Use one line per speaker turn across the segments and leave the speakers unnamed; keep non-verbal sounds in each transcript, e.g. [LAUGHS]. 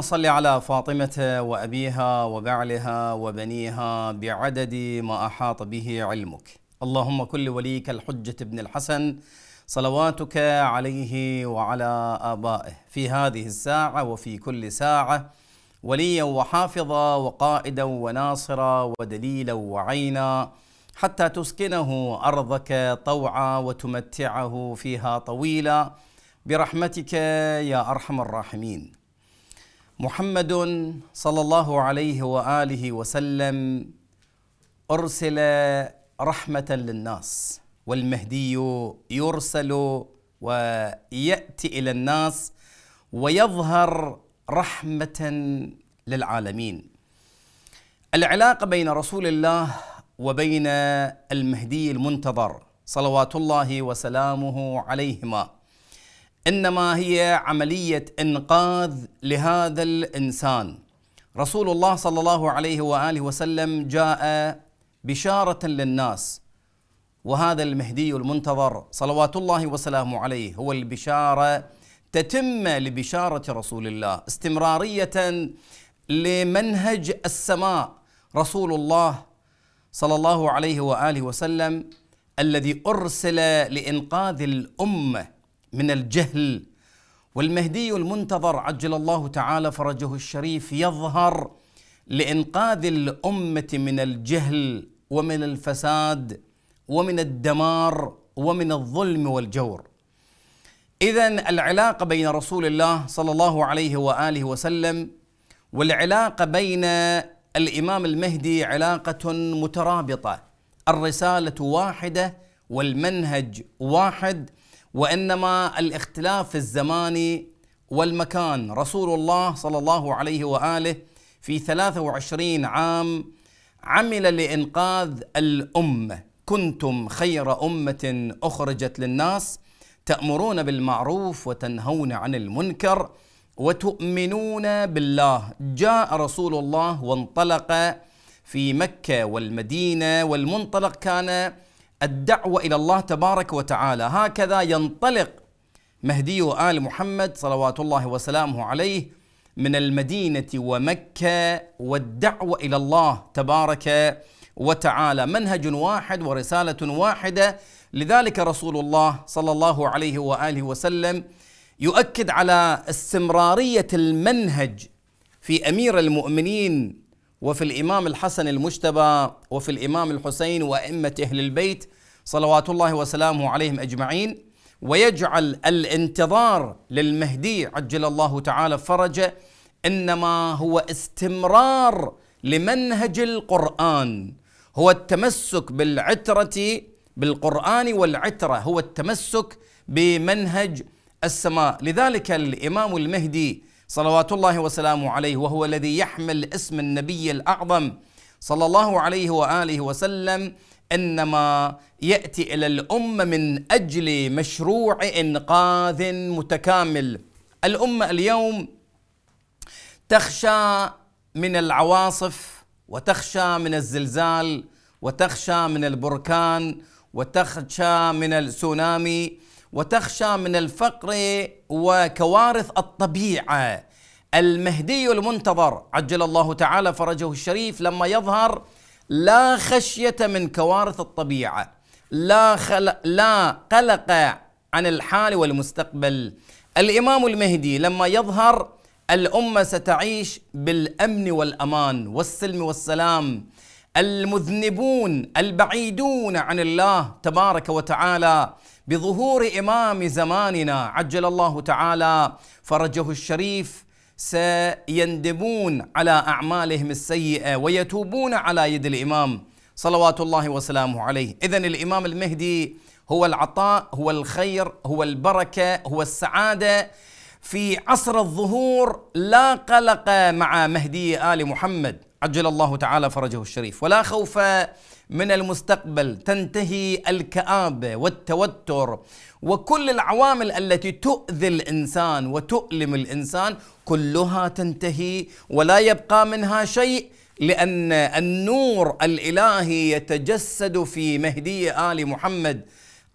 اللهم صل على فاطمة وأبيها وبعلها وبنيها بعدد ما أحاط به علمك اللهم كل وليك الحجة ابن الحسن صلواتك عليه وعلى آبائه في هذه الساعة وفي كل ساعة وليا وحافظا وقائدا وناصرا ودليلا وعينا حتى تسكنه أرضك طوعا وتمتعه فيها طويلا برحمتك يا أرحم الراحمين محمد صلى الله عليه واله وسلم ارسل رحمه للناس والمهدي يرسل وياتي الى الناس ويظهر رحمه للعالمين العلاقه بين رسول الله وبين المهدي المنتظر صلوات الله وسلامه عليهما انما هي عمليه انقاذ لهذا الانسان رسول الله صلى الله عليه واله وسلم جاء بشاره للناس وهذا المهدي المنتظر صلوات الله وسلامه عليه هو البشاره تتمه لبشاره رسول الله استمراريه لمنهج السماء رسول الله صلى الله عليه واله وسلم الذي ارسل لانقاذ الامه من الجهل والمهدي المنتظر عجل الله تعالى فرجه الشريف يظهر لانقاذ الامه من الجهل ومن الفساد ومن الدمار ومن الظلم والجور اذا العلاقه بين رسول الله صلى الله عليه واله وسلم والعلاقه بين الامام المهدي علاقه مترابطه الرساله واحده والمنهج واحد وانما الاختلاف الزماني والمكان رسول الله صلى الله عليه واله في 23 عام عمل لانقاذ الامه كنتم خير امه اخرجت للناس تامرون بالمعروف وتنهون عن المنكر وتؤمنون بالله جاء رسول الله وانطلق في مكه والمدينه والمنطلق كان الدعوة إلى الله تبارك وتعالى هكذا ينطلق مهدي آل محمد صلوات الله وسلامه عليه من المدينة ومكة والدعوة إلى الله تبارك وتعالى منهج واحد ورسالة واحدة لذلك رسول الله صلى الله عليه وآله وسلم يؤكد على استمرارية المنهج في أمير المؤمنين وفي الإمام الحسن المجتبى وفي الإمام الحسين وأئمة أهل البيت صلوات الله وسلامه عليهم أجمعين ويجعل الانتظار للمهدي عجل الله تعالى فرجه انما هو استمرار لمنهج القران هو التمسك بالعتره بالقران والعتره هو التمسك بمنهج السماء لذلك الامام المهدي صلوات الله وسلامه عليه وهو الذي يحمل اسم النبي الاعظم صلى الله عليه واله وسلم انما ياتي الى الامه من اجل مشروع انقاذ متكامل الامه اليوم تخشى من العواصف وتخشى من الزلزال وتخشى من البركان وتخشى من السونامي وتخشى من الفقر وكوارث الطبيعه المهدي المنتظر عجل الله تعالى فرجه الشريف لما يظهر لا خشيه من كوارث الطبيعه لا خلق لا قلق عن الحال والمستقبل الامام المهدي لما يظهر الامه ستعيش بالامن والامان والسلم والسلام المذنبون البعيدون عن الله تبارك وتعالى بظهور إمام زماننا عجل الله تعالى فرجه الشريف سيندمون على أعمالهم السيئة ويتوبون على يد الإمام صلوات الله وسلامه عليه إذا الإمام المهدي هو العطاء هو الخير هو البركة هو السعادة في عصر الظهور لا قلق مع مهدي آل محمد عجل الله تعالى فرجه الشريف ولا خوف من المستقبل تنتهي الكآبة والتوتر وكل العوامل التي تؤذي الإنسان وتؤلم الإنسان كلها تنتهي ولا يبقى منها شيء لأن النور الإلهي يتجسد في مهدي آل محمد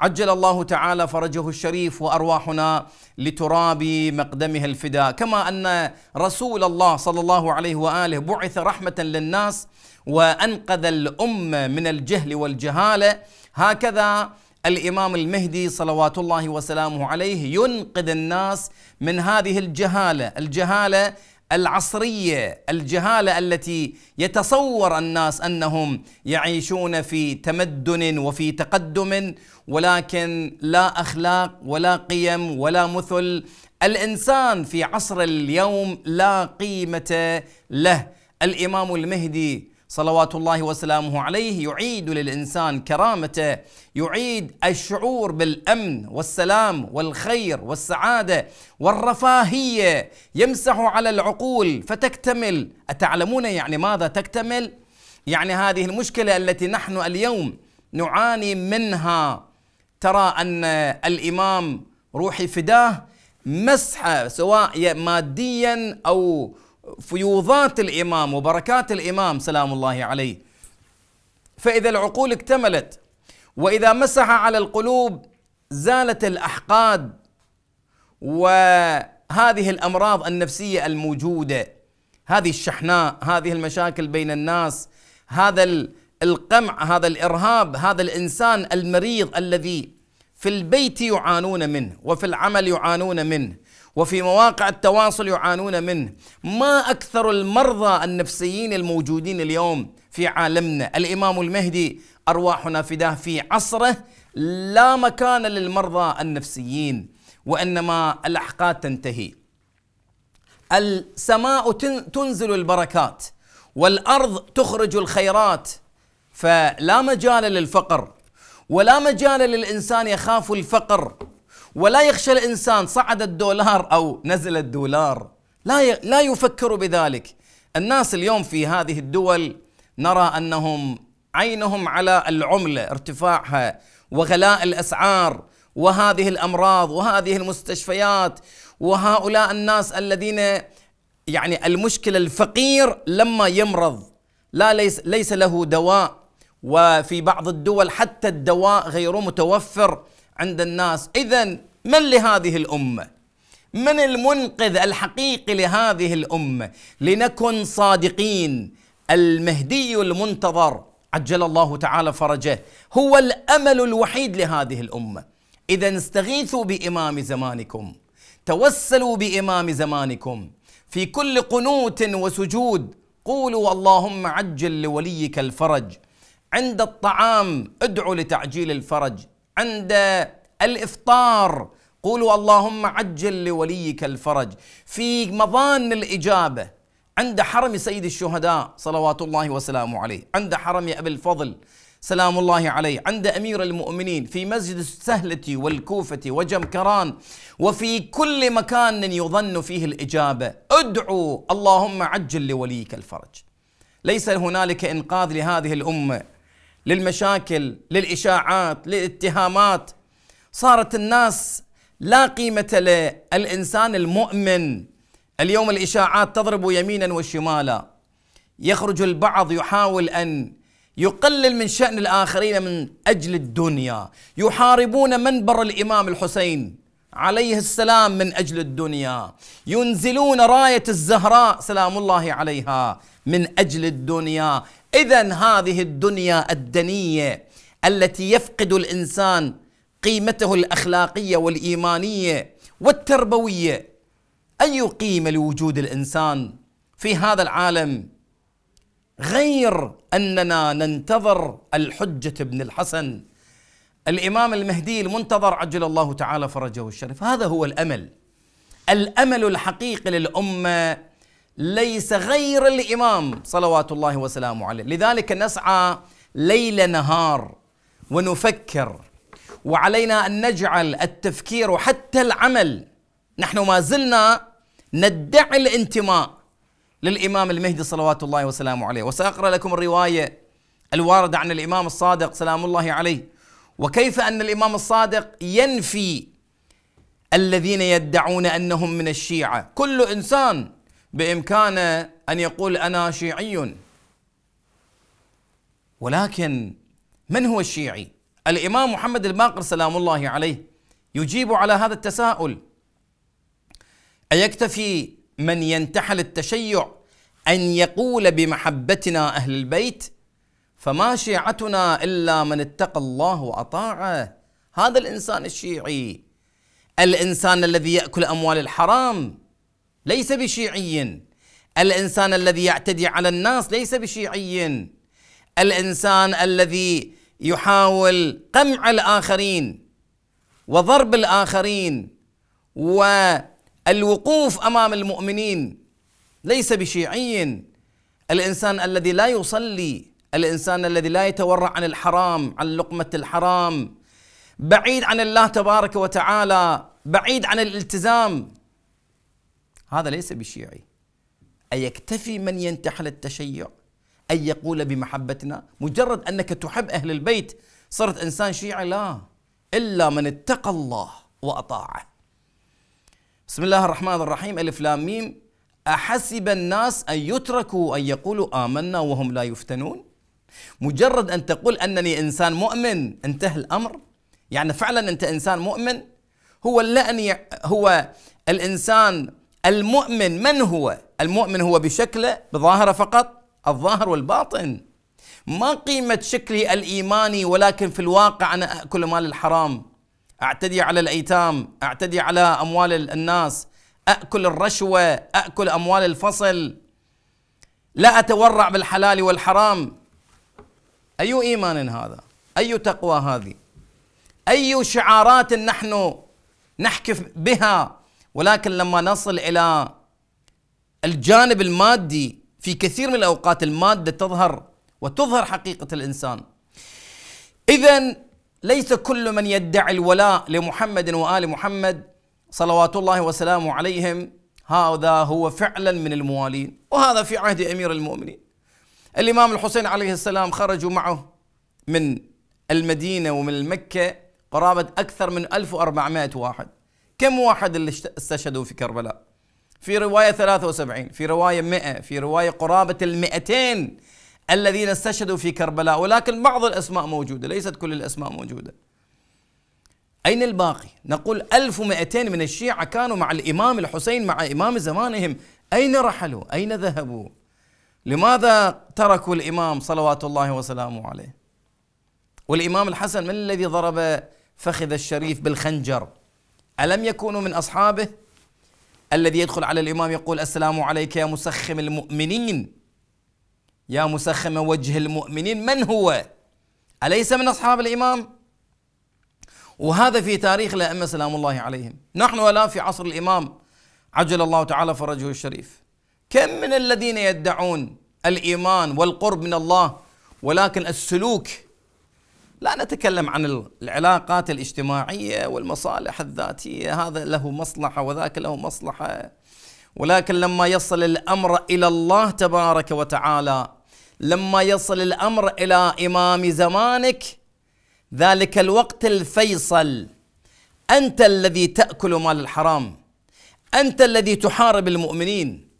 عجل الله تعالى فرجه الشريف وارواحنا لتراب مقدمها الفداء، كما ان رسول الله صلى الله عليه واله بعث رحمه للناس وانقذ الامه من الجهل والجهاله هكذا الامام المهدي صلوات الله وسلامه عليه ينقذ الناس من هذه الجهاله، الجهاله العصريه، الجهاله التي يتصور الناس انهم يعيشون في تمدن وفي تقدم ولكن لا اخلاق ولا قيم ولا مثل، الانسان في عصر اليوم لا قيمه له، الامام المهدي صلوات الله وسلامه عليه يعيد للانسان كرامته يعيد الشعور بالامن والسلام والخير والسعاده والرفاهيه يمسح على العقول فتكتمل اتعلمون يعني ماذا تكتمل يعني هذه المشكله التي نحن اليوم نعاني منها ترى ان الامام روحي فداه مسحه سواء ماديا او فيوضات الامام وبركات الامام سلام الله عليه فاذا العقول اكتملت واذا مسح على القلوب زالت الاحقاد وهذه الامراض النفسيه الموجوده هذه الشحناء هذه المشاكل بين الناس هذا القمع هذا الارهاب هذا الانسان المريض الذي في البيت يعانون منه وفي العمل يعانون منه وفي مواقع التواصل يعانون منه ما أكثر المرضى النفسيين الموجودين اليوم في عالمنا الإمام المهدي أرواحنا فداه في عصره لا مكان للمرضى النفسيين وإنما الأحقاد تنتهي السماء تنزل البركات والأرض تخرج الخيرات فلا مجال للفقر ولا مجال للإنسان يخاف الفقر ولا يخشى الانسان صعد الدولار او نزل الدولار لا لا يفكر بذلك الناس اليوم في هذه الدول نرى انهم عينهم على العمله ارتفاعها وغلاء الاسعار وهذه الامراض وهذه المستشفيات وهؤلاء الناس الذين يعني المشكله الفقير لما يمرض لا ليس ليس له دواء وفي بعض الدول حتى الدواء غير متوفر عند الناس اذا من لهذه الامه من المنقذ الحقيقي لهذه الامه لنكن صادقين المهدي المنتظر عجل الله تعالى فرجه هو الامل الوحيد لهذه الامه اذا استغيثوا بامام زمانكم توسلوا بامام زمانكم في كل قنوت وسجود قولوا اللهم عجل لوليك الفرج عند الطعام ادعوا لتعجيل الفرج عند الافطار قولوا اللهم عجل لوليك الفرج في مضان الاجابه عند حرم سيد الشهداء صلوات الله وسلامه عليه عند حرم ابي الفضل سلام الله عليه عند امير المؤمنين في مسجد السهله والكوفه وجمكران وفي كل مكان يظن فيه الاجابه ادعوا اللهم عجل لوليك الفرج ليس هنالك انقاذ لهذه الامه للمشاكل للإشاعات للاتهامات صارت الناس لا قيمة له الإنسان المؤمن اليوم الإشاعات تضرب يمينا وشمالا يخرج البعض يحاول أن يقلل من شأن الآخرين من أجل الدنيا يحاربون منبر الإمام الحسين عليه السلام من اجل الدنيا ينزلون رايه الزهراء سلام الله عليها من اجل الدنيا اذا هذه الدنيا الدنيه التي يفقد الانسان قيمته الاخلاقيه والايمانيه والتربويه اي قيمه لوجود الانسان في هذا العالم غير اننا ننتظر الحجه بن الحسن الامام المهدي المنتظر عجل الله تعالى فرجه الشريف هذا هو الامل الامل الحقيقي للامه ليس غير الامام صلوات الله وسلامه عليه لذلك نسعى ليل نهار ونفكر وعلينا ان نجعل التفكير وحتى العمل نحن ما زلنا ندعي الانتماء للامام المهدي صلوات الله وسلامه عليه وساقرا لكم الروايه الوارده عن الامام الصادق سلام الله عليه وكيف ان الامام الصادق ينفي الذين يدعون انهم من الشيعه كل انسان بامكانه ان يقول انا شيعي ولكن من هو الشيعي الامام محمد الباقر سلام الله عليه يجيب على هذا التساؤل ايكتفي من ينتحل التشيع ان يقول بمحبتنا اهل البيت فما شيعتنا الا من اتقى الله واطاعه هذا الانسان الشيعي الانسان الذي ياكل اموال الحرام ليس بشيعي الانسان الذي يعتدي على الناس ليس بشيعي الانسان الذي يحاول قمع الاخرين وضرب الاخرين والوقوف امام المؤمنين ليس بشيعي الانسان الذي لا يصلي الانسان الذي لا يتورع عن الحرام عن لقمه الحرام بعيد عن الله تبارك وتعالى بعيد عن الالتزام هذا ليس بشيعي ايكتفي من ينتحل التشيع ان يقول بمحبتنا مجرد انك تحب اهل البيت صرت انسان شيعي لا الا من اتقى الله واطاعه بسم الله الرحمن الرحيم الف لام ميم احسب الناس ان يتركوا ان يقولوا امنا وهم لا يفتنون مجرد أن تقول أنني إنسان مؤمن انتهى الأمر يعني فعلا أنت إنسان مؤمن هو اللأن هو الإنسان المؤمن من هو المؤمن هو بشكله بظاهره فقط الظاهر والباطن ما قيمة شكلي الإيماني ولكن في الواقع أنا أكل مال الحرام أعتدي على الأيتام أعتدي على أموال الناس أكل الرشوة أكل أموال الفصل لا أتورع بالحلال والحرام أي إيمان هذا أي تقوى هذه أي شعارات نحن نحكف بها ولكن لما نصل إلى الجانب المادي في كثير من الأوقات المادة تظهر وتظهر حقيقة الإنسان إذا ليس كل من يدعي الولاء لمحمد وآل محمد صلوات الله وسلامه عليهم هذا هو فعلا من الموالين وهذا في عهد أمير المؤمنين الإمام الحسين عليه السلام خرجوا معه من المدينة ومن مكة قرابة أكثر من 1400 واحد كم واحد اللي استشهدوا في كربلاء في رواية 73 في رواية 100 في رواية قرابة المئتين الذين استشهدوا في كربلاء ولكن بعض الأسماء موجودة ليست كل الأسماء موجودة أين الباقي؟ نقول 1200 من الشيعة كانوا مع الإمام الحسين مع إمام زمانهم أين رحلوا؟ أين ذهبوا؟ لماذا تركوا الامام صلوات الله وسلامه عليه والامام الحسن من الذي ضرب فخذ الشريف بالخنجر الم يكونوا من اصحابه الذي يدخل على الامام يقول السلام عليك يا مسخم المؤمنين يا مسخم وجه المؤمنين من هو اليس من اصحاب الامام وهذا في تاريخ الائمه سلام الله عليهم نحن الان في عصر الامام عجل الله تعالى فرجه الشريف كم من الذين يدعون الايمان والقرب من الله ولكن السلوك لا نتكلم عن العلاقات الاجتماعيه والمصالح الذاتيه هذا له مصلحه وذاك له مصلحه ولكن لما يصل الامر الى الله تبارك وتعالى لما يصل الامر الى امام زمانك ذلك الوقت الفيصل انت الذي تاكل مال الحرام انت الذي تحارب المؤمنين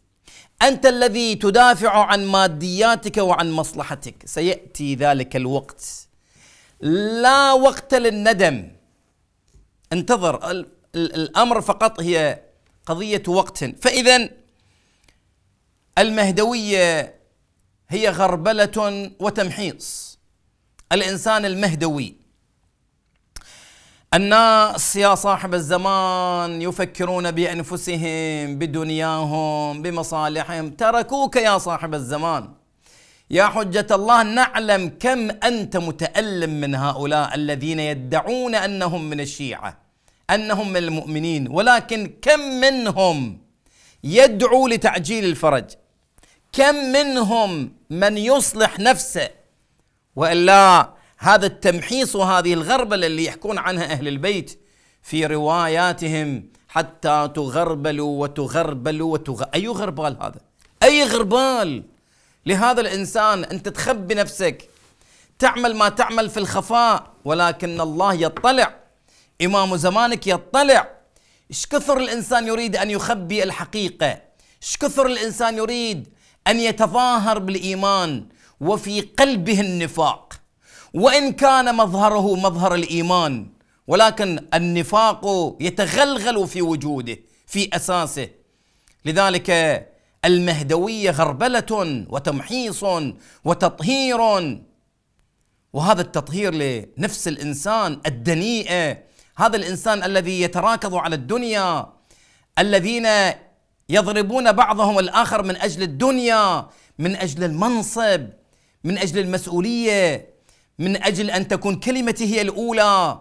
انت الذي تدافع عن مادياتك وعن مصلحتك سياتي ذلك الوقت لا وقت للندم انتظر الامر فقط هي قضيه وقت فاذا المهدويه هي غربله وتمحيص الانسان المهدوي الناس يا صاحب الزمان يفكرون بانفسهم بدنياهم بمصالحهم تركوك يا صاحب الزمان يا حجه الله نعلم كم انت متالم من هؤلاء الذين يدعون انهم من الشيعه انهم من المؤمنين ولكن كم منهم يدعو لتعجيل الفرج كم منهم من يصلح نفسه والا هذا التمحيص وهذه الغربله اللي يحكون عنها اهل البيت في رواياتهم حتى تغربلوا وتغربلوا وتغ... اي غربال هذا؟ اي غربال لهذا الانسان انت تخبي نفسك تعمل ما تعمل في الخفاء ولكن الله يطلع امام زمانك يطلع ايش كثر الانسان يريد ان يخبي الحقيقه ايش كثر الانسان يريد ان يتظاهر بالايمان وفي قلبه النفاق وان كان مظهره مظهر الايمان ولكن النفاق يتغلغل في وجوده في اساسه لذلك المهدويه غربله وتمحيص وتطهير وهذا التطهير لنفس الانسان الدنيئه هذا الانسان الذي يتراكض على الدنيا الذين يضربون بعضهم الاخر من اجل الدنيا من اجل المنصب من اجل المسؤوليه من اجل ان تكون كلمتي هي الاولى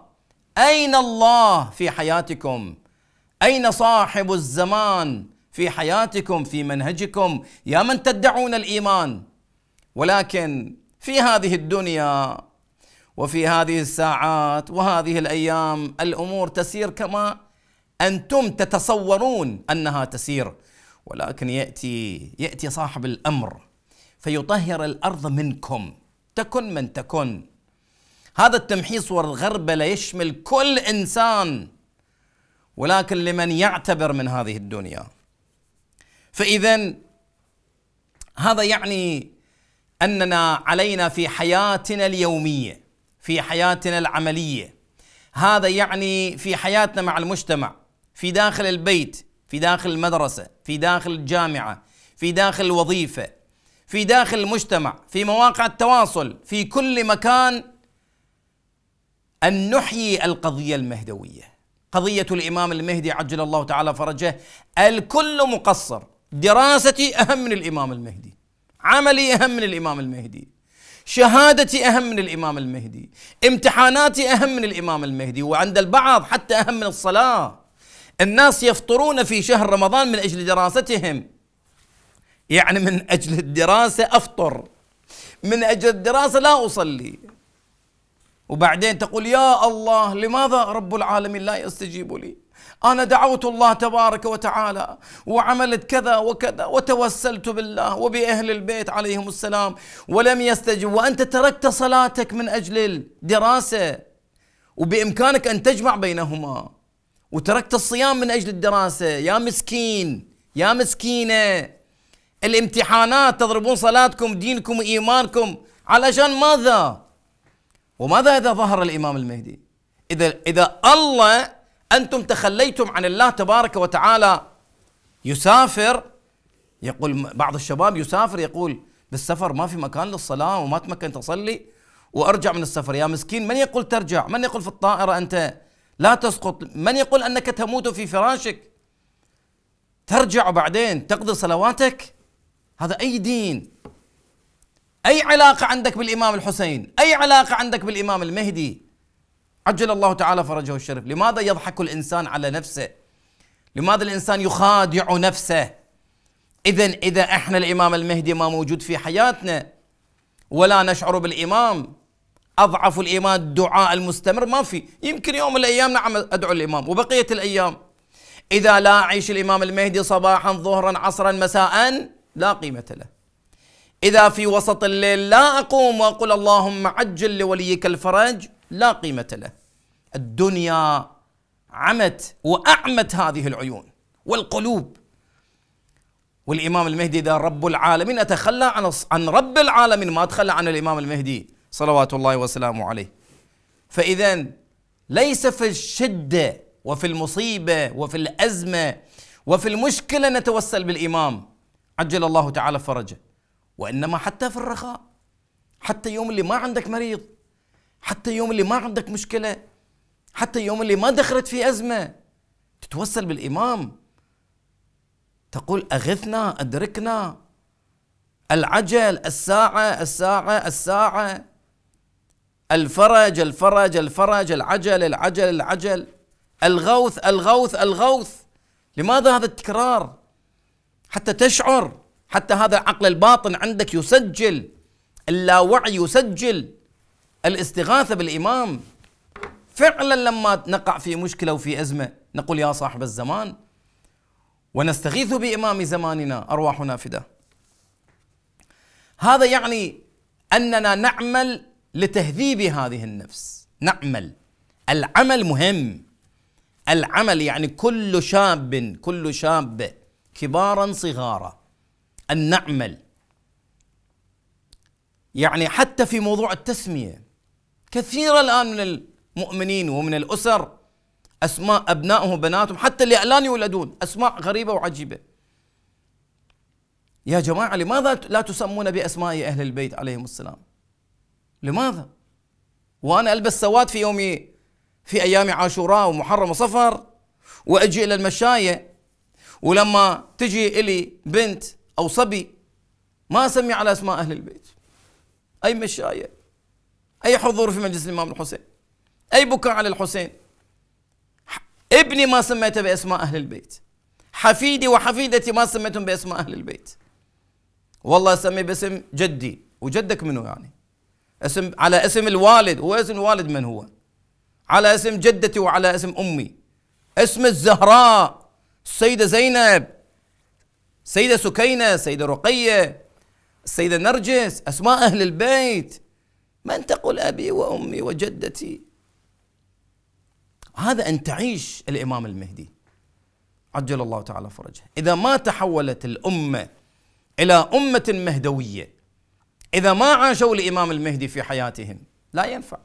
اين الله في حياتكم اين صاحب الزمان في حياتكم في منهجكم يا من تدعون الايمان ولكن في هذه الدنيا وفي هذه الساعات وهذه الايام الامور تسير كما انتم تتصورون انها تسير ولكن ياتي ياتي صاحب الامر فيطهر الارض منكم تكن من تكن هذا التمحيص والغربله يشمل كل انسان ولكن لمن يعتبر من هذه الدنيا فاذا هذا يعني اننا علينا في حياتنا اليوميه في حياتنا العمليه هذا يعني في حياتنا مع المجتمع في داخل البيت في داخل المدرسه في داخل الجامعه في داخل الوظيفه في داخل المجتمع في مواقع التواصل في كل مكان ان نحيي القضيه المهدويه قضيه الامام المهدي عجل الله تعالى فرجه الكل مقصر دراستي اهم من الامام المهدي عملي اهم من الامام المهدي شهادتي اهم من الامام المهدي امتحاناتي اهم من الامام المهدي وعند البعض حتى اهم من الصلاه الناس يفطرون في شهر رمضان من اجل دراستهم يعني من أجل الدراسة أفطر من أجل الدراسة لا أصلي وبعدين تقول يا الله لماذا رب العالمين لا يستجيب لي أنا دعوت الله تبارك وتعالى وعملت كذا وكذا وتوسلت بالله وبأهل البيت عليهم السلام ولم يستجب وأنت تركت صلاتك من أجل الدراسة وبإمكانك أن تجمع بينهما وتركت الصيام من أجل الدراسة يا مسكين يا مسكينة الامتحانات تضربون صلاتكم دينكم وإيمانكم علشان ماذا وماذا إذا ظهر الإمام المهدي إذا, إذا الله أنتم تخليتم عن الله تبارك وتعالى يسافر يقول بعض الشباب يسافر يقول بالسفر ما في مكان للصلاة وما تمكن تصلي وارجع من السفر يا مسكين من يقول ترجع من يقول في الطائرة أنت لا تسقط من يقول أنك تموت في فراشك ترجع بعدين تقضي صلواتك هذا أي دين أي علاقة عندك بالإمام الحسين أي علاقة عندك بالإمام المهدي عجل الله تعالى فرجه الشريف لماذا يضحك الإنسان على نفسه لماذا الإنسان يخادع نفسه إذا إذا إحنا الإمام المهدي ما موجود في حياتنا ولا نشعر بالإمام أضعف الإيمان الدعاء المستمر ما في يمكن يوم من الأيام نعم أدعو الإمام وبقية الأيام إذا لا أعيش الإمام المهدي صباحا ظهرا عصرا مساء لا قيمة له إذا في وسط الليل لا أقوم وأقول اللهم عجل لوليك الفرج لا قيمة له الدنيا عمت وأعمت هذه العيون والقلوب والإمام المهدي إذا رب العالمين أتخلى عن عن رب العالمين ما أتخلى عن الإمام المهدي صلوات الله وسلامه عليه فإذا ليس في الشدة وفي المصيبة وفي الأزمة وفي المشكلة نتوسل بالإمام عجل الله تعالى فرجه وإنما حتى في الرخاء حتى يوم اللي ما عندك مريض حتى يوم اللي ما عندك مشكلة حتى يوم اللي ما دخلت في أزمة تتوسل بالإمام تقول أغثنا أدركنا العجل الساعة الساعة الساعة الفرج الفرج الفرج العجل العجل العجل الغوث الغوث الغوث لماذا هذا التكرار حتى تشعر حتى هذا العقل الباطن عندك يسجل اللاوعي يسجل الاستغاثة بالإمام فعلا لما نقع في مشكلة وفي أزمة نقول يا صاحب الزمان ونستغيث بإمام زماننا أرواحنا فداه هذا يعني أننا نعمل لتهذيب هذه النفس نعمل العمل مهم العمل يعني كل شاب كل شاب كبارا صغارا ان نعمل يعني حتى في موضوع التسميه كثير الان من المؤمنين ومن الاسر اسماء ابنائهم وبناتهم حتى اللي الان يولدون اسماء غريبه وعجيبه يا جماعه لماذا لا تسمون باسماء اهل البيت عليهم السلام لماذا وانا البس سواد في يومي في ايام عاشوراء ومحرم وصفر واجي الى المشايه ولما تجي إلي بنت أو صبي ما أسمي على أسماء أهل البيت أي مشاية أي حضور في مجلس الإمام الحسين أي بكاء على الحسين ابني ما سميته بأسماء أهل البيت حفيدي وحفيدتي ما سميتهم بأسماء أهل البيت والله أسمي باسم جدي وجدك منو يعني اسم على اسم الوالد هو اسم الوالد من هو على اسم جدتي وعلى اسم أمي اسم الزهراء السيدة زينب السيدة سكينة السيدة رقية السيدة نرجس أسماء أهل البيت من تقول أبي وأمي وجدتي هذا أن تعيش الإمام المهدي عجل الله تعالى فرجه إذا ما تحولت الأمة إلى أمة مهدوية إذا ما عاشوا الإمام المهدي في حياتهم لا ينفع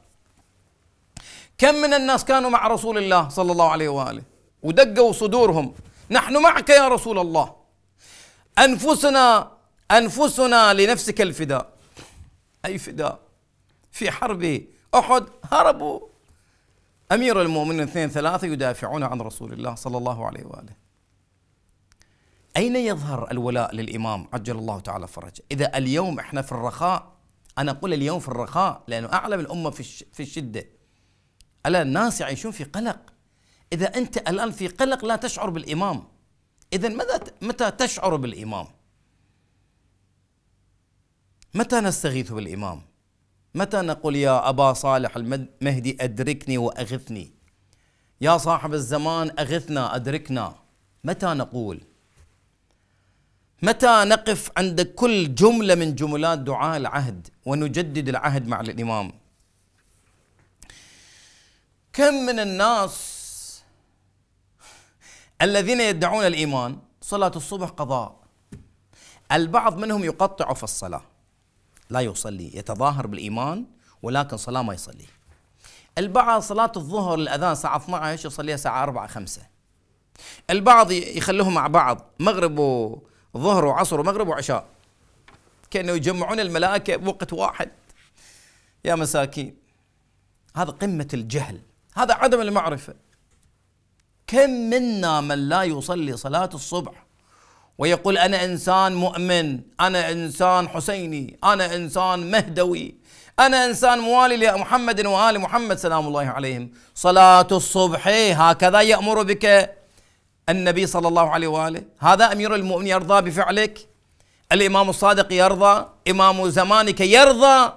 كم من الناس كانوا مع رسول الله صلى الله عليه وآله ودقوا صدورهم نحن معك يا رسول الله أنفسنا أنفسنا لنفسك الفداء أي فداء في حرب أحد هربوا أمير المؤمنين اثنين ثلاثة يدافعون عن رسول الله صلى الله عليه وآله أين يظهر الولاء للإمام عجل الله تعالى فرجه إذا اليوم إحنا في الرخاء أنا أقول اليوم في الرخاء لأنه أعلم الأمة في الشدة ألا الناس يعيشون في قلق إذا أنت الآن في قلق لا تشعر بالإمام إذا ماذا متى تشعر بالإمام؟ متى نستغيث بالإمام؟ متى نقول يا أبا صالح المهدي أدركني وأغثني يا صاحب الزمان أغثنا أدركنا متى نقول؟ متى نقف عند كل جملة من جملات دعاء العهد ونجدد العهد مع الإمام كم من الناس الذين يدعون الايمان صلاه الصبح قضاء البعض منهم يقطع في الصلاه لا يصلي يتظاهر بالايمان ولكن صلاه ما يصلي البعض صلاه الظهر الاذان الساعه 12 يصليها الساعه 4 5 البعض يخلوهم مع بعض مغرب وظهر وعصر ومغرب وعشاء كانه يجمعون الملائكه بوقت واحد يا مساكين هذا قمه الجهل هذا عدم المعرفه كم منا من لا يصلي صلاة الصبح ويقول أنا إنسان مؤمن أنا إنسان حسيني أنا إنسان مهدوي أنا إنسان موالي لمحمد وآل محمد سلام الله عليهم صلاة الصبح هكذا يأمر بك النبي صلى الله عليه وآله هذا أمير المؤمنين يرضى بفعلك الإمام الصادق يرضى إمام زمانك يرضى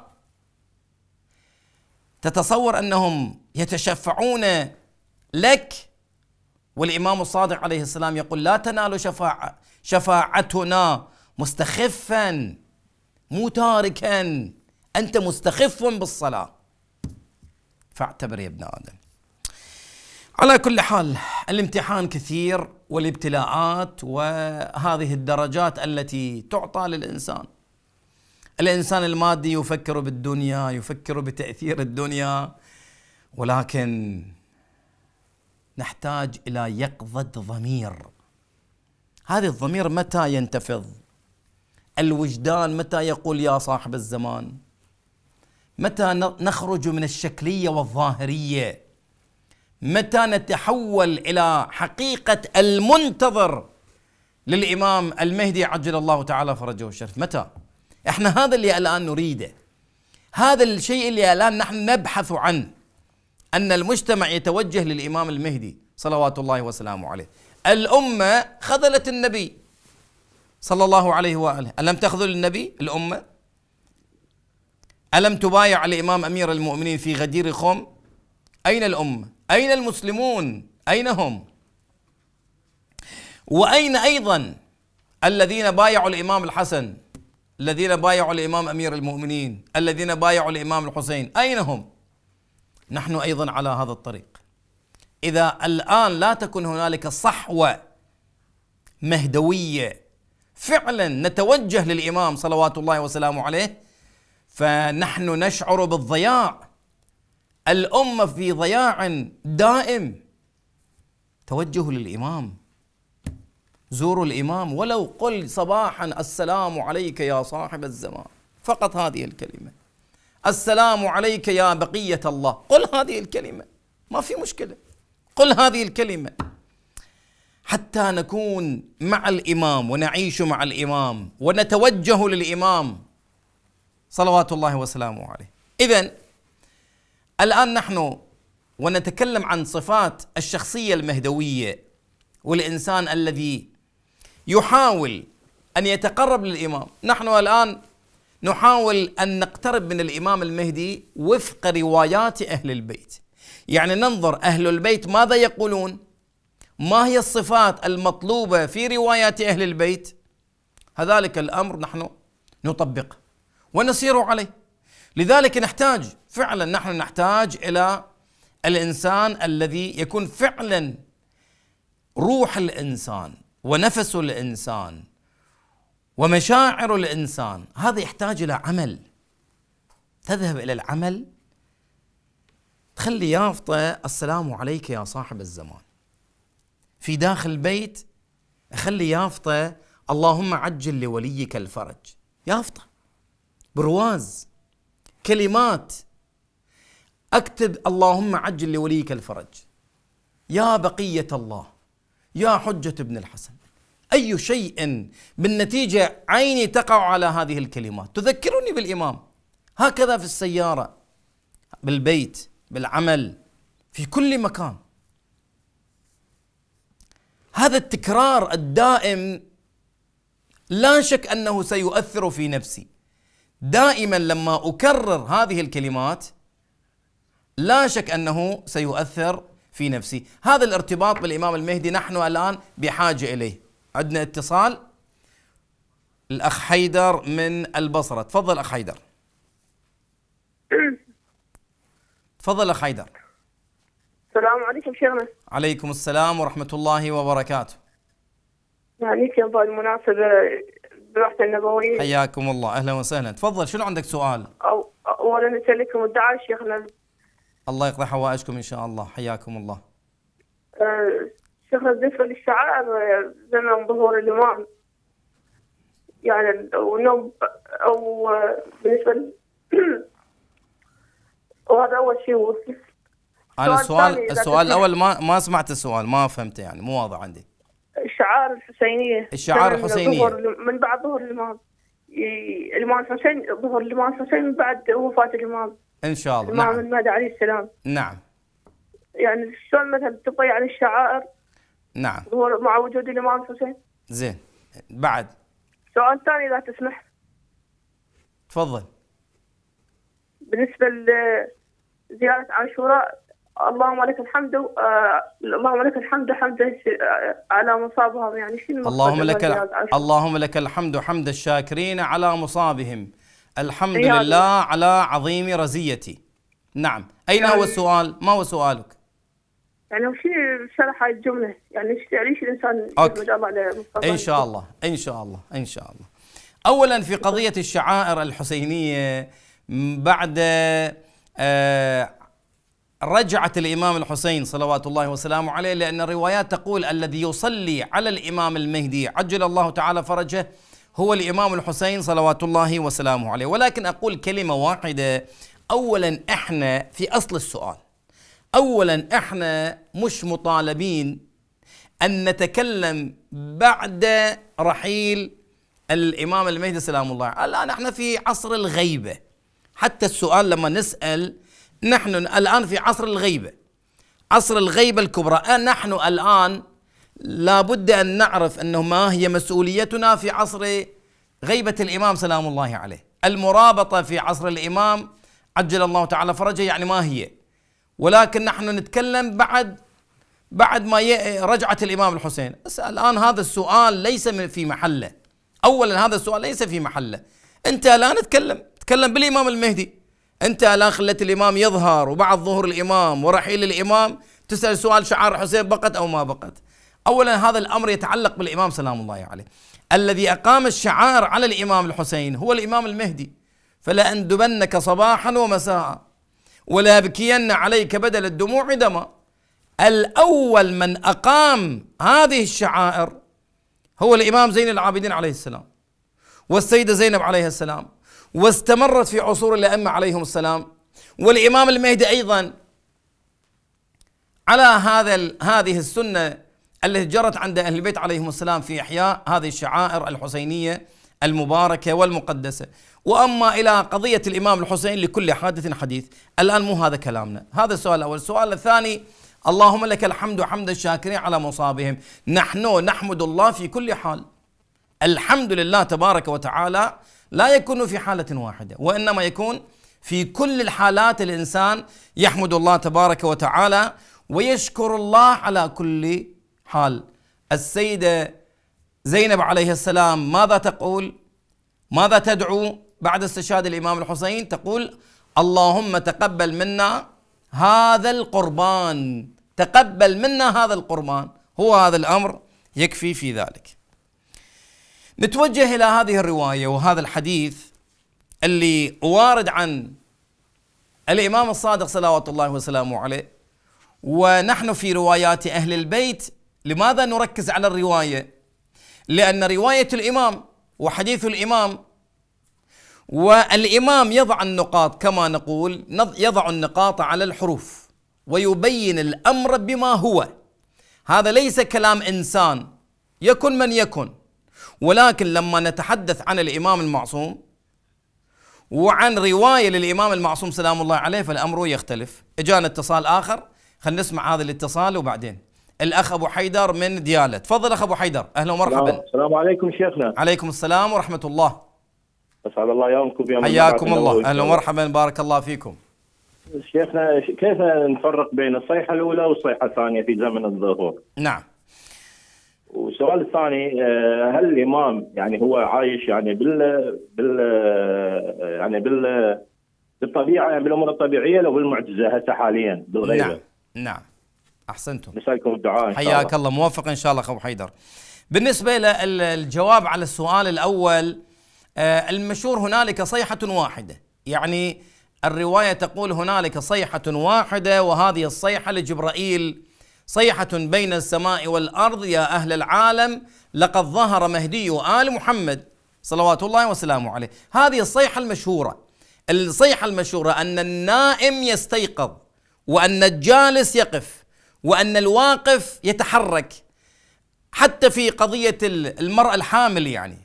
تتصور أنهم يتشفعون لك والإمام الصادق عليه السلام يقول لا تنال شفاعة شفاعتنا مستخفا مو تاركا أنت مستخف بالصلاة فاعتبر يا ابن آدم على كل حال الامتحان كثير والابتلاءات وهذه الدرجات التي تعطى للإنسان الإنسان المادي يفكر بالدنيا يفكر بتأثير الدنيا ولكن نحتاج الى يقظه ضمير هذا الضمير متى ينتفض الوجدان متى يقول يا صاحب الزمان متى نخرج من الشكليه والظاهريه متى نتحول الى حقيقه المنتظر للامام المهدي عجل الله تعالى فرجه الشرف متى احنا هذا اللي الان نريده هذا الشيء اللي الان نحن نبحث عنه أن المجتمع يتوجه للإمام المهدي صلوات الله وسلامه عليه الأمة خذلت النبي صلى الله عليه وآله ألم تخذل النبي الأمة ألم تبايع الإمام أمير المؤمنين في غدير خم أين الأمة أين المسلمون أين هم وأين أيضا الذين بايعوا الإمام الحسن الذين بايعوا الإمام أمير المؤمنين الذين بايعوا الإمام الحسين أين هم نحن ايضا على هذا الطريق اذا الان لا تكن هنالك صحوه مهدويه فعلا نتوجه للامام صلوات الله وسلامه عليه فنحن نشعر بالضياع الامه في ضياع دائم توجه للامام زوروا الامام ولو قل صباحا السلام عليك يا صاحب الزمان فقط هذه الكلمه السلام عليك يا بقية الله قل هذه الكلمة ما في مشكلة قل هذه الكلمة حتى نكون مع الإمام ونعيش مع الإمام ونتوجه للإمام صلوات الله وسلامه عليه إذا الآن نحن ونتكلم عن صفات الشخصية المهدوية والإنسان الذي يحاول أن يتقرب للإمام نحن الآن نحاول أن نقترب من الإمام المهدي وفق روايات أهل البيت يعني ننظر أهل البيت ماذا يقولون ما هي الصفات المطلوبة في روايات أهل البيت هذلك الأمر نحن نطبقه ونسير عليه لذلك نحتاج فعلا نحن نحتاج إلى الإنسان الذي يكون فعلا روح الإنسان ونفس الإنسان ومشاعر الانسان هذا يحتاج الى عمل تذهب الى العمل تخلي يافطه السلام عليك يا صاحب الزمان في داخل البيت اخلي يافطه اللهم عجل لوليك الفرج يافطه برواز كلمات اكتب اللهم عجل لوليك الفرج يا بقيه الله يا حجه ابن الحسن أي شيء بالنتيجة عيني تقع على هذه الكلمات تذكرني بالإمام هكذا في السيارة بالبيت بالعمل في كل مكان هذا التكرار الدائم لا شك انه سيؤثر في نفسي دائما لما اكرر هذه الكلمات لا شك انه سيؤثر في نفسي هذا الارتباط بالامام المهدي نحن الان بحاجه اليه عندنا اتصال الاخ حيدر من البصره تفضل اخ حيدر إيه. تفضل اخ حيدر
السلام عليكم شيخنا
عليكم السلام ورحمه الله وبركاته
هنيك يعني يابا المناسبة بالوحدة النبوية حياكم
الله أهلا وسهلا تفضل شنو عندك سؤال
أو أولا أسألكم الدعاء شيخنا
الله يقضي حوائجكم إن شاء الله حياكم الله
آه، شهرة زفة للشعائر زمن ظهور الإمام يعني ونوم أو بالنسبة [CLEARS THROAT] وهذا أول شيء وصف
أنا السؤال السؤال الأول ما ما سمعت السؤال ما فهمته يعني مو واضح عندي
الشعائر الحسينية الشعائر الحسينية من بعد ظهور الإمام الإمام حسين ظهور الإمام حسين من بعد وفاة الإمام
إن شاء الله الإمام نعم.
المهدي عليه السلام نعم يعني شلون مثلا تبقى يعني الشعائر نعم مع وجود الإمام الحسين زين بعد سؤال ثاني إذا تسمح تفضل بالنسبة لزيارة عاشوراء اللهم لك الحمد آه، اللهم لك الحمد حمد آه، على مصابهم يعني شنو اللهم لك ال...
اللهم لك الحمد حمد الشاكرين على مصابهم الحمد لله على عظيم رزيتي نعم أين يعني هو السؤال ما هو سؤالك
يعني وش شرح هاي الجمله يعني ايش ليش يعني الانسان أوكي. ان شاء الله
ان شاء الله ان شاء الله اولا في قضيه الشعائر الحسينيه بعد آه، رجعة الإمام الحسين صلوات الله وسلامه عليه لأن الروايات تقول الذي يصلي على الإمام المهدي عجل الله تعالى فرجه هو الإمام الحسين صلوات الله وسلامه عليه ولكن أقول كلمة واحدة أولا إحنا في أصل السؤال اولا احنا مش مطالبين ان نتكلم بعد رحيل الامام المهدي سلام الله الان احنا في عصر الغيبه حتى السؤال لما نسال نحن الان في عصر الغيبه عصر الغيبه الكبرى أه، نحن الان لابد ان نعرف انه ما هي مسؤوليتنا في عصر غيبه الامام سلام الله عليه المرابطه في عصر الامام عجل الله تعالى فرجه يعني ما هي ولكن نحن نتكلم بعد بعد ما رجعت الامام الحسين الان هذا السؤال ليس في محله اولا هذا السؤال ليس في محله انت الان نتكلم تكلم بالامام المهدي انت الان خلت الامام يظهر وبعد ظهور الامام ورحيل الامام تسال سؤال شعار الحسين بقت او ما بقت اولا هذا الامر يتعلق بالامام سلام الله عليه الذي اقام الشعار على الامام الحسين هو الامام المهدي فلأندبنك صباحا ومساء ولأبكين عليك بدل الدموع دما الأول من أقام هذه الشعائر هو الإمام زين العابدين عليه السلام والسيدة زينب عليه السلام واستمرت في عصور الأئمة عليهم السلام والإمام المهدي أيضا على هذا هذه السنة التي جرت عند أهل البيت عليهم السلام في إحياء هذه الشعائر الحسينية المباركة والمقدسة واما الى قضيه الامام الحسين لكل حادث حديث، الان مو هذا كلامنا، هذا السؤال الاول، السؤال الثاني اللهم لك الحمد حمد الشاكرين على مصابهم، نحن نحمد الله في كل حال. الحمد لله تبارك وتعالى لا يكون في حاله واحده، وانما يكون في كل الحالات الانسان يحمد الله تبارك وتعالى ويشكر الله على كل حال. السيده زينب عليه السلام ماذا تقول؟ ماذا تدعو بعد استشهاد الإمام الحسين تقول اللهم تقبل منا هذا القربان تقبل منا هذا القربان هو هذا الأمر يكفي في ذلك نتوجه إلى هذه الرواية وهذا الحديث اللي وارد عن الإمام الصادق صلوات الله وسلامه عليه ونحن في روايات أهل البيت لماذا نركز على الرواية؟ لأن رواية الإمام وحديث الإمام والإمام يضع النقاط كما نقول يضع النقاط على الحروف ويبين الأمر بما هو هذا ليس كلام إنسان يكن من يكن ولكن لما نتحدث عن الإمام المعصوم وعن رواية للإمام المعصوم سلام الله عليه فالأمر يختلف إجانا اتصال آخر خلينا نسمع هذا الاتصال وبعدين الأخ أبو حيدر من ديالة تفضل أخ أبو حيدر أهلا ومرحبا
السلام عليكم شيخنا
عليكم السلام ورحمة الله
اسعد الله يومكم بيوم حياكم الله اهلا ومرحبا
بارك الله فيكم شيخنا كيف نفرق بين الصيحه الاولى والصيحه الثانيه في زمن الظهور؟ نعم والسؤال الثاني آه، هل الامام يعني هو عايش يعني بال
بال يعني بال بالطبيعه يعني بالامور الطبيعيه لو
بالمعجزه هسه حاليا بالغيبه نعم نعم احسنتم مساكم الدعاء إن حياك الله موفق ان شاء الله اخو حيدر بالنسبه للجواب على السؤال الاول آه، المشهور هنالك صيحة واحدة يعني الرواية تقول هنالك صيحة واحدة وهذه الصيحة لجبرائيل صيحة بين السماء والأرض يا أهل العالم لقد ظهر مهدي آل محمد صلوات الله وسلامه عليه هذه الصيحة المشهورة الصيحة المشهورة أن النائم يستيقظ وأن الجالس يقف وأن الواقف يتحرك حتى في قضية المرأة الحامل يعني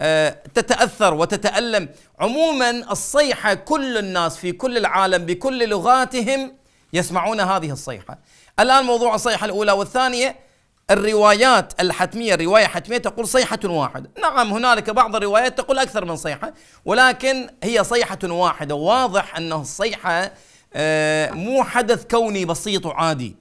آه، تتاثر وتتالم عموما الصيحه كل الناس في كل العالم بكل لغاتهم يسمعون هذه الصيحه الان موضوع الصيحه الاولى والثانيه الروايات الحتميه الروايه الحتميه تقول صيحه واحده نعم هنالك بعض الروايات تقول اكثر من صيحه ولكن هي صيحه واحده واضح ان الصيحه آه، مو حدث كوني بسيط وعادي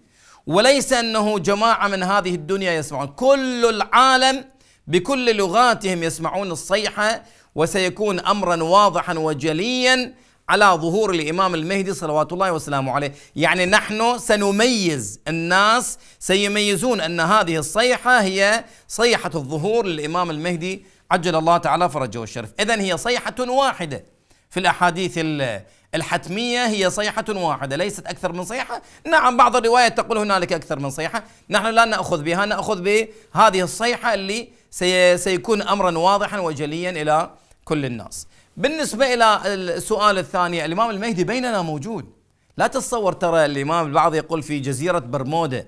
وليس انه جماعه من هذه الدنيا يسمعون كل العالم بكل لغاتهم يسمعون الصيحه وسيكون امرا واضحا وجليا على ظهور الامام المهدي صلوات الله وسلامه عليه، يعني نحن سنميز الناس سيميزون ان هذه الصيحه هي صيحه الظهور للامام المهدي عجل الله تعالى فرجه الشرف اذا هي صيحه واحده في الاحاديث الحتمية هي صيحة واحدة ليست أكثر من صيحة نعم بعض الروايات تقول هنالك أكثر من صيحة نحن لا نأخذ بها نأخذ بهذه الصيحة اللي سي سيكون أمرا واضحا وجليا إلى كل الناس بالنسبة إلى السؤال الثاني الإمام المهدي بيننا موجود لا تتصور ترى الإمام البعض يقول في جزيرة برمودا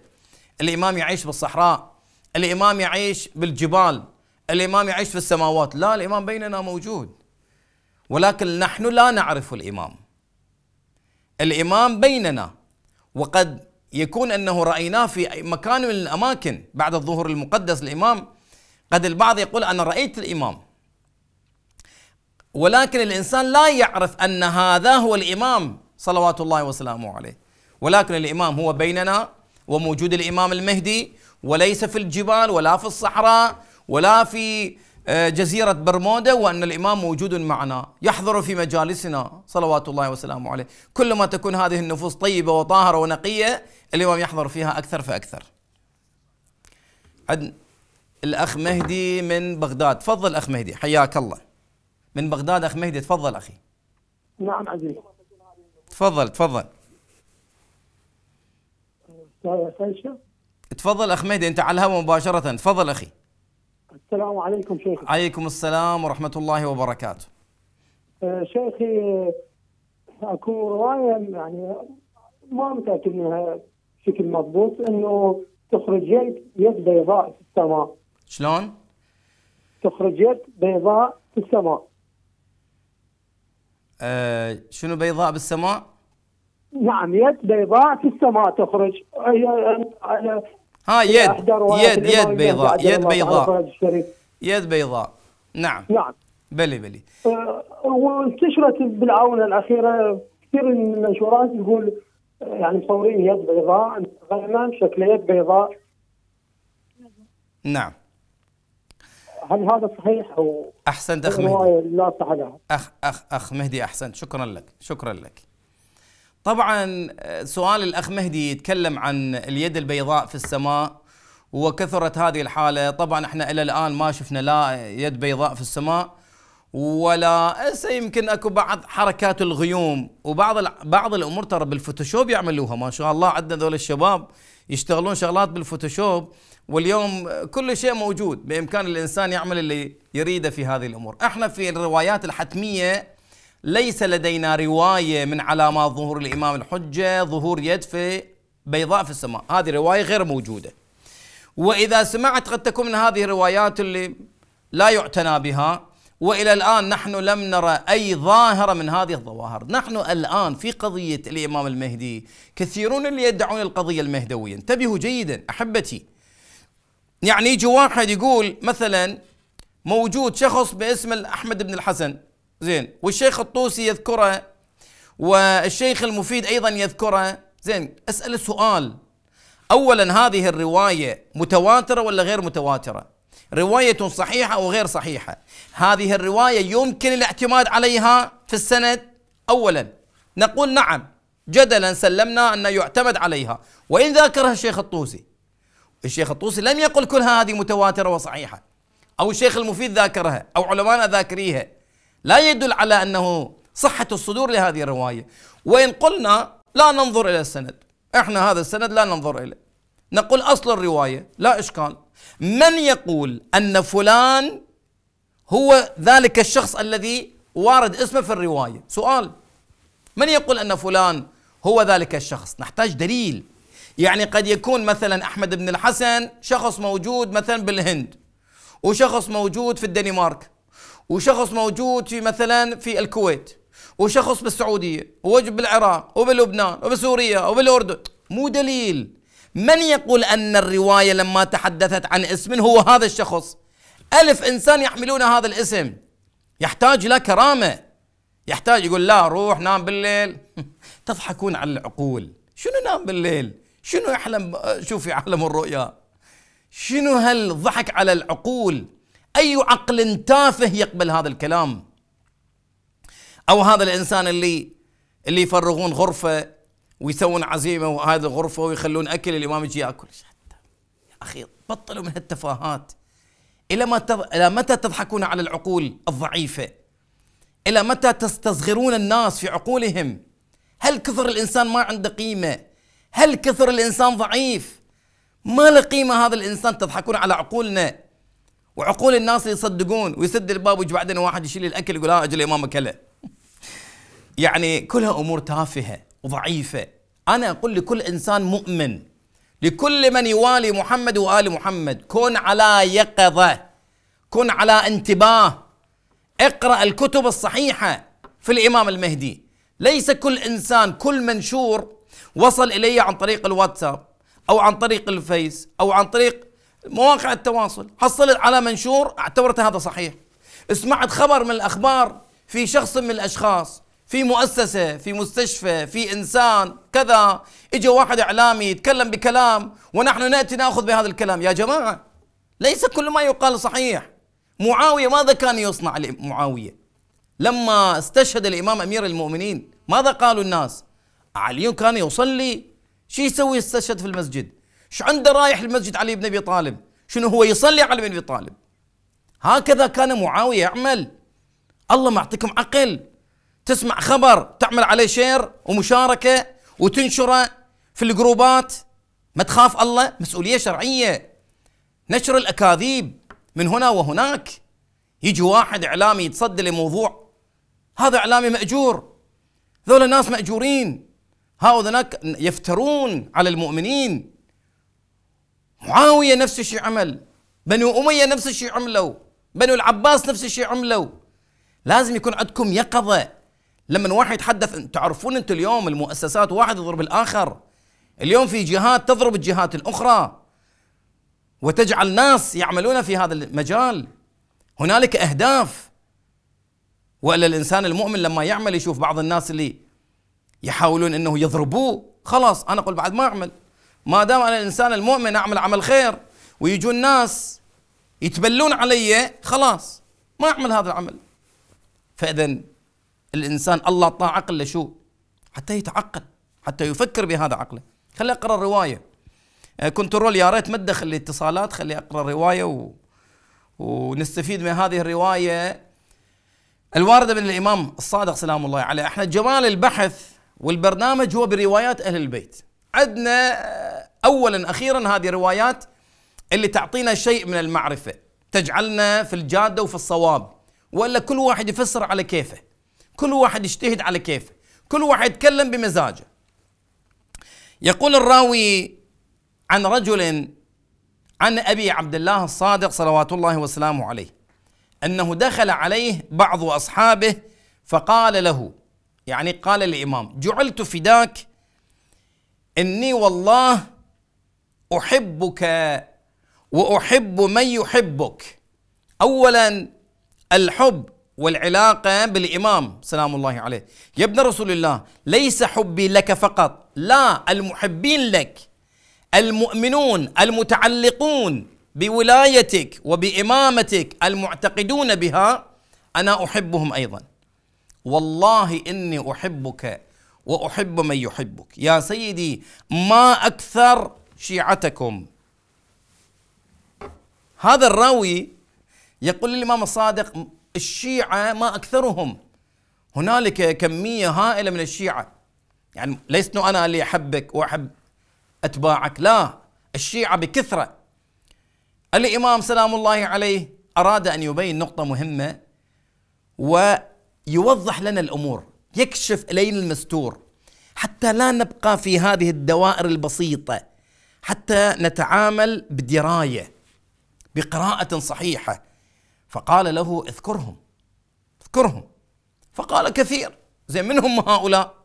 الإمام يعيش بالصحراء الإمام يعيش بالجبال الإمام يعيش في السماوات لا الإمام بيننا موجود ولكن نحن لا نعرف الإمام الإمام بيننا وقد يكون أنه رأيناه في مكان من الأماكن بعد الظهور المقدس الإمام قد البعض يقول أنا رأيت الإمام ولكن الإنسان لا يعرف أن هذا هو الإمام صلوات الله وسلامه عليه ولكن الإمام هو بيننا وموجود الإمام المهدي وليس في الجبال ولا في الصحراء ولا في آه، جزيرة برمودا وأن الإمام موجود معنا يحضر في مجالسنا صلوات الله وسلامه عليه كلما تكون هذه النفوس طيبة وطاهرة ونقية الإمام يحضر فيها أكثر فأكثر الأخ مهدي من بغداد تفضل أخ مهدي حياك الله من بغداد أخ مهدي تفضل أخي نعم عزيز تفضل تفضل تفضل أخ مهدي أنت على الهواء مباشرة تفضل أخي السلام عليكم شيخ عليكم السلام ورحمة الله وبركاته
آه، شيخي آه، اكو رواية يعني ما متأكد منها بشكل مضبوط انه تخرج يد يد بيضاء في السماء شلون؟ تخرج يد بيضاء في السماء
آه شنو بيضاء بالسماء؟
نعم يد بيضاء في السماء تخرج
ها يد يد يد بيضاء يد بيضاء يد بيضاء نعم نعم بلي بلي
أه، وانتشرت بالعونه الاخيره كثير من المنشورات يقول أه، يعني مصورين يد بيضاء غنم شكل يد بيضاء
نعم هل هذا صحيح او احسنت اخ مهدي لا صح اخ اخ اخ مهدي احسنت شكرا لك شكرا لك طبعا آه، سؤال الاخ مهدي يتكلم عن اليد البيضاء في السماء وكثرت هذه الحاله طبعا احنا الى الان ما شفنا لا يد بيضاء في السماء ولا هسه يمكن اكو بعض حركات الغيوم وبعض بعض الامور ترى بالفوتوشوب يعملوها ما شاء الله عندنا ذول الشباب يشتغلون شغلات بالفوتوشوب واليوم كل شيء موجود بامكان الانسان يعمل اللي يريده في هذه الامور احنا في الروايات الحتميه ليس لدينا رواية من علامات ظهور الإمام الحجة ظهور يد في بيضاء في السماء هذه رواية غير موجودة وإذا سمعت قد تكون من هذه الروايات اللي لا يعتنى بها والى الان نحن لم نرى اي ظاهره من هذه الظواهر، نحن الان في قضيه الامام المهدي كثيرون اللي يدعون القضيه المهدويه، انتبهوا جيدا احبتي. يعني يجي واحد يقول مثلا موجود شخص باسم احمد بن الحسن زين والشيخ الطوسي يذكره والشيخ المفيد ايضا يذكره زين اسال سؤال اولا هذه الروايه متواتره ولا غير متواتره روايه صحيحه او غير صحيحه هذه الروايه يمكن الاعتماد عليها في السند اولا نقول نعم جدلا سلمنا ان يعتمد عليها وان ذاكرها الشيخ الطوسي الشيخ الطوسي لم يقل كلها هذه متواتره وصحيحه او الشيخ المفيد ذاكرها او علماء ذاكريها لا يدل على أنه صحة الصدور لهذه الرواية وإن قلنا لا ننظر إلى السند إحنا هذا السند لا ننظر إليه نقول أصل الرواية لا إشكال من يقول أن فلان هو ذلك الشخص الذي وارد اسمه في الرواية سؤال من يقول أن فلان هو ذلك الشخص نحتاج دليل يعني قد يكون مثلا أحمد بن الحسن شخص موجود مثلا بالهند وشخص موجود في الدنمارك وشخص موجود في مثلا في الكويت وشخص بالسعودية ووجب بالعراق وبلبنان وبسوريا وبالأردن مو دليل من يقول أن الرواية لما تحدثت عن اسم هو هذا الشخص ألف إنسان يحملون هذا الاسم يحتاج إلى كرامة يحتاج يقول لا روح نام بالليل [LAUGHS] تضحكون على العقول شنو نام بالليل شنو يحلم شوفي عالم الرؤيا شنو هالضحك على العقول أي عقل تافه يقبل هذا الكلام أو هذا الإنسان اللي اللي يفرغون غرفة ويسوون عزيمة وهذه الغرفة ويخلون أكل الإمام يجي يأكل يا أخي بطلوا من هالتفاهات إلى متى إلى متى تضحكون على العقول الضعيفة؟ إلى متى تستصغرون الناس في عقولهم؟ هل كثر الإنسان ما عنده قيمة؟ هل كثر الإنسان ضعيف؟ ما له قيمة هذا الإنسان تضحكون على عقولنا وعقول الناس يصدقون ويسد الباب ويجي بعدين واحد يشيل الاكل يقول ها آه، اجل الامام اكله [LAUGHS] يعني كلها امور تافهه وضعيفه انا اقول لكل انسان مؤمن لكل من يوالي محمد وال محمد كن على يقظه كن على انتباه اقرا الكتب الصحيحه في الامام المهدي ليس كل انسان كل منشور وصل الي عن طريق الواتساب او عن طريق الفيس او عن طريق مواقع التواصل حصلت على منشور اعتبرت هذا صحيح سمعت خبر من الأخبار في شخص من الأشخاص في مؤسسة في مستشفى في إنسان كذا إجا واحد إعلامي يتكلم بكلام ونحن نأتي نأخذ بهذا الكلام يا جماعة ليس كل ما يقال صحيح معاوية ماذا كان يصنع معاوية لما استشهد الإمام أمير المؤمنين ماذا قالوا الناس علي كان يصلي شو يسوي استشهد في المسجد شو عنده رايح لمسجد علي بن ابي طالب شنو هو يصلي على بن ابي طالب هكذا كان معاويه يعمل الله معطيكم عقل تسمع خبر تعمل عليه شير ومشاركه وتنشره في الجروبات ما تخاف الله مسؤوليه شرعيه نشر الاكاذيب من هنا وهناك يجي واحد اعلامي يتصدى لموضوع هذا اعلامي ماجور ذولا ناس ماجورين هؤلاء يفترون على المؤمنين معاوية نفس الشيء عمل بنو أمية نفس الشيء عملوا بنو العباس نفس الشيء عملوا لازم يكون عندكم يقظة لما واحد يتحدث تعرفون أنتم اليوم المؤسسات واحد يضرب الآخر اليوم في جهات تضرب الجهات الأخرى وتجعل ناس يعملون في هذا المجال هنالك أهداف وإلا الإنسان المؤمن لما يعمل يشوف بعض الناس اللي يحاولون أنه يضربوه خلاص أنا أقول بعد ما أعمل ما دام انا الانسان المؤمن اعمل عمل خير ويجون ناس يتبلون علي خلاص ما اعمل هذا العمل فاذا الانسان الله اعطاه عقل لشو؟ حتى يتعقل حتى يفكر بهذا عقله خلي اقرا الروايه آه، كنترول يا ريت ما تدخل الاتصالات خلي اقرا الروايه و... ونستفيد من هذه الروايه الوارده من الامام الصادق سلام الله عليه احنا جمال البحث والبرنامج هو بروايات اهل البيت عندنا آه، اولا اخيرا هذه روايات اللي تعطينا شيء من المعرفه تجعلنا في الجاده وفي الصواب ولا كل واحد يفسر على كيفه كل واحد يجتهد على كيفه كل واحد يتكلم بمزاجه يقول الراوي عن رجل عن ابي عبد الله الصادق صلوات الله وسلامه عليه انه دخل عليه بعض اصحابه فقال له يعني قال الامام جعلت فداك اني والله احبك واحب من يحبك اولا الحب والعلاقه بالامام سلام الله عليه يا ابن رسول الله ليس حبي لك فقط لا المحبين لك المؤمنون المتعلقون بولايتك وبامامتك المعتقدون بها انا احبهم ايضا والله اني احبك واحب من يحبك يا سيدي ما اكثر شيعتكم هذا الراوي يقول للإمام الصادق الشيعة ما أكثرهم هنالك كمية هائلة من الشيعة يعني ليست أنا اللي أحبك وأحب أتباعك لا الشيعة بكثرة الإمام سلام الله عليه أراد أن يبين نقطة مهمة ويوضح لنا الأمور يكشف إلينا المستور حتى لا نبقى في هذه الدوائر البسيطة حتى نتعامل بدرايه بقراءه صحيحه فقال له اذكرهم اذكرهم فقال كثير زين من هم هؤلاء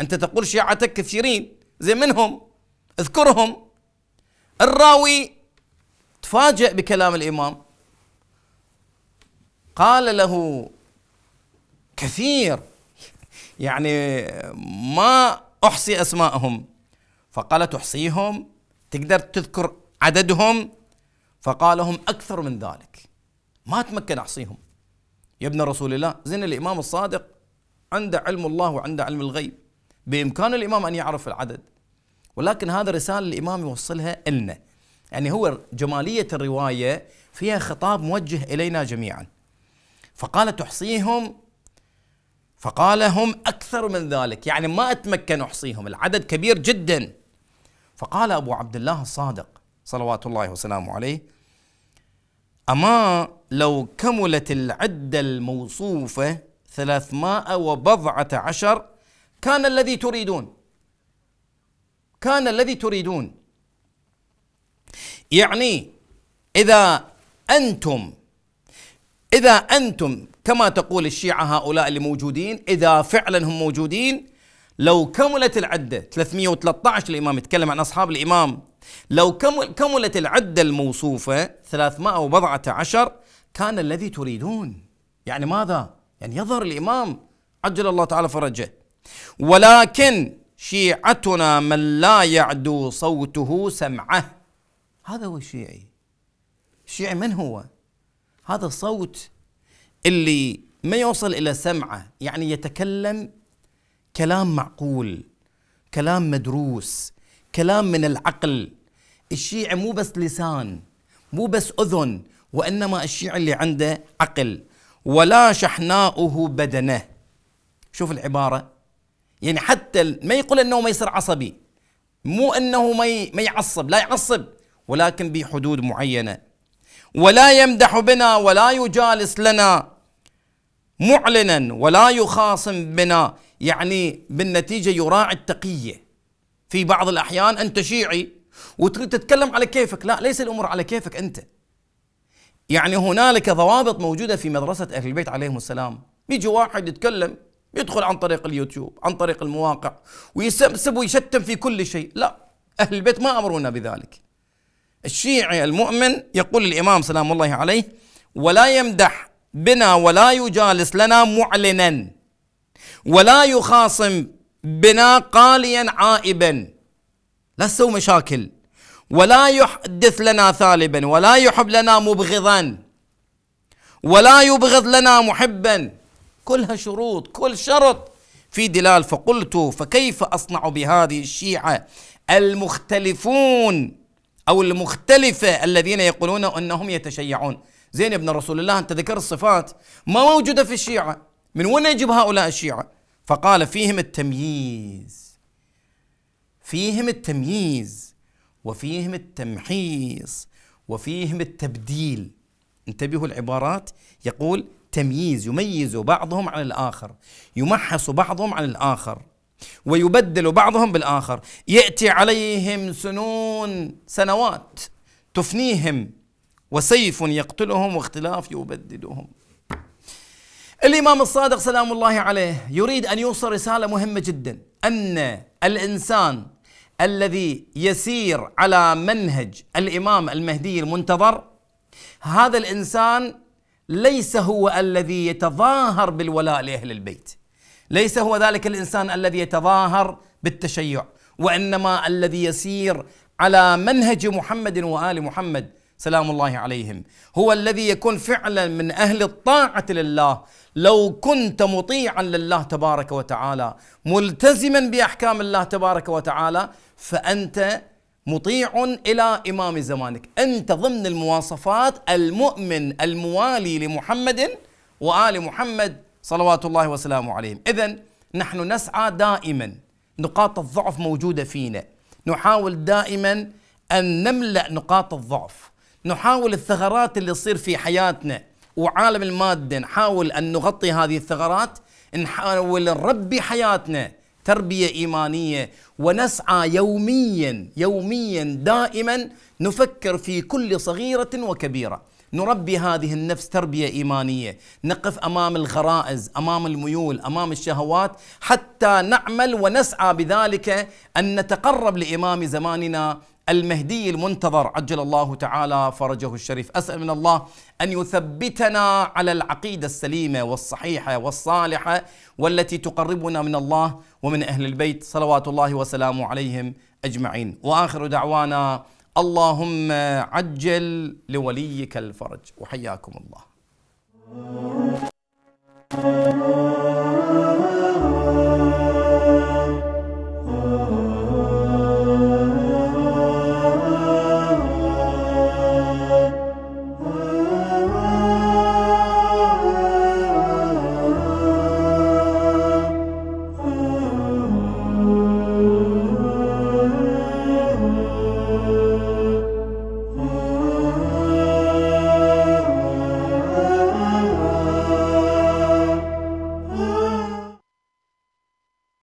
انت تقول شيعتك كثيرين زين من هم اذكرهم الراوي تفاجأ بكلام الإمام قال له كثير يعني ما أحصي أسماءهم فقال تحصيهم تقدر تذكر عددهم فقال هم أكثر من ذلك ما أتمكن أحصيهم يا ابن رسول الله زين الإمام الصادق عنده علم الله وعنده علم الغيب بإمكان الإمام أن يعرف العدد ولكن هذا رسالة الإمام يوصلها إلنا يعني هو جمالية الرواية فيها خطاب موجه إلينا جميعا فقال تحصيهم فقال هم أكثر من ذلك يعني ما أتمكن أحصيهم العدد كبير جدا فقال أبو عبد الله الصادق صلوات الله وسلامه عليه أما لو كملت العدة الموصوفة ثلاثمائة وبضعة عشر كان الذي تريدون كان الذي تريدون يعني إذا أنتم إذا أنتم كما تقول الشيعة هؤلاء اللي موجودين إذا فعلا هم موجودين لو كملت العدة 313 الإمام يتكلم عن أصحاب الإمام لو كملت العدة الموصوفة 314 كان الذي تريدون يعني ماذا؟ يعني يظهر الإمام عجل الله تعالى فرجه ولكن شيعتنا من لا يعدو صوته سمعه هذا هو الشيعي الشيعي من هو؟ هذا الصوت اللي ما يوصل إلى سمعه يعني يتكلم كلام معقول كلام مدروس كلام من العقل الشيعي مو بس لسان مو بس أذن وإنما الشيعة اللي عنده عقل ولا شحناؤه بدنه شوف العبارة يعني حتى ما يقول أنه ما يصير عصبي مو أنه ما يعصب لا يعصب ولكن بحدود معينة ولا يمدح بنا ولا يجالس لنا معلنا ولا يخاصم بنا يعني بالنتيجة يراعي التقية في بعض الأحيان أنت شيعي وتريد تتكلم على كيفك لا ليس الأمر على كيفك أنت يعني هنالك ضوابط موجودة في مدرسة أهل البيت عليهم السلام يجي واحد يتكلم يدخل عن طريق اليوتيوب عن طريق المواقع ويسبسب ويشتم في كل شيء لا أهل البيت ما أمرونا بذلك الشيعي المؤمن يقول الإمام سلام الله عليه ولا يمدح بنا ولا يجالس لنا معلنا ولا يخاصم بنا قاليا عائبا لا تسوي مشاكل ولا يحدث لنا ثالبا ولا يحب لنا مبغضا ولا يبغض لنا محبا كلها شروط كل شرط في دلال فقلت فكيف اصنع بهذه الشيعه المختلفون او المختلفه الذين يقولون انهم يتشيعون زين ابن رسول الله انت ذكرت صفات ما موجوده في الشيعه من وين يجيب هؤلاء الشيعة فقال فيهم التمييز فيهم التمييز وفيهم التمحيص وفيهم التبديل انتبهوا العبارات يقول تمييز يميز بعضهم عن الآخر يمحص بعضهم عن الآخر ويبدل بعضهم بالآخر يأتي عليهم سنون سنوات تفنيهم وسيف يقتلهم واختلاف يبددهم الإمام الصادق سلام الله عليه يريد أن يوصل رسالة مهمة جدا أن الإنسان الذي يسير على منهج الإمام المهدي المنتظر هذا الإنسان ليس هو الذي يتظاهر بالولاء لأهل البيت ليس هو ذلك الإنسان الذي يتظاهر بالتشيع وإنما الذي يسير على منهج محمد وآل محمد سلام الله عليهم هو الذي يكون فعلا من اهل الطاعه لله لو كنت مطيعا لله تبارك وتعالى ملتزما باحكام الله تبارك وتعالى فانت مطيع الى امام زمانك انت ضمن المواصفات المؤمن الموالي لمحمد وال محمد صلوات الله وسلامه عليهم اذا نحن نسعى دائما نقاط الضعف موجوده فينا نحاول دائما ان نملا نقاط الضعف نحاول الثغرات اللي تصير في حياتنا وعالم المادة نحاول أن نغطي هذه الثغرات نحاول نربي حياتنا تربية إيمانية ونسعى يوميا يوميا دائما نفكر في كل صغيرة وكبيرة نربي هذه النفس تربيه ايمانيه، نقف امام الغرائز، امام الميول، امام الشهوات حتى نعمل ونسعى بذلك ان نتقرب لامام زماننا المهدي المنتظر عجل الله تعالى فرجه الشريف اسال من الله ان يثبتنا على العقيده السليمه والصحيحه والصالحه والتي تقربنا من الله ومن اهل البيت صلوات الله وسلامه عليهم اجمعين واخر دعوانا اللهم عجل لوليك الفرج وحياكم الله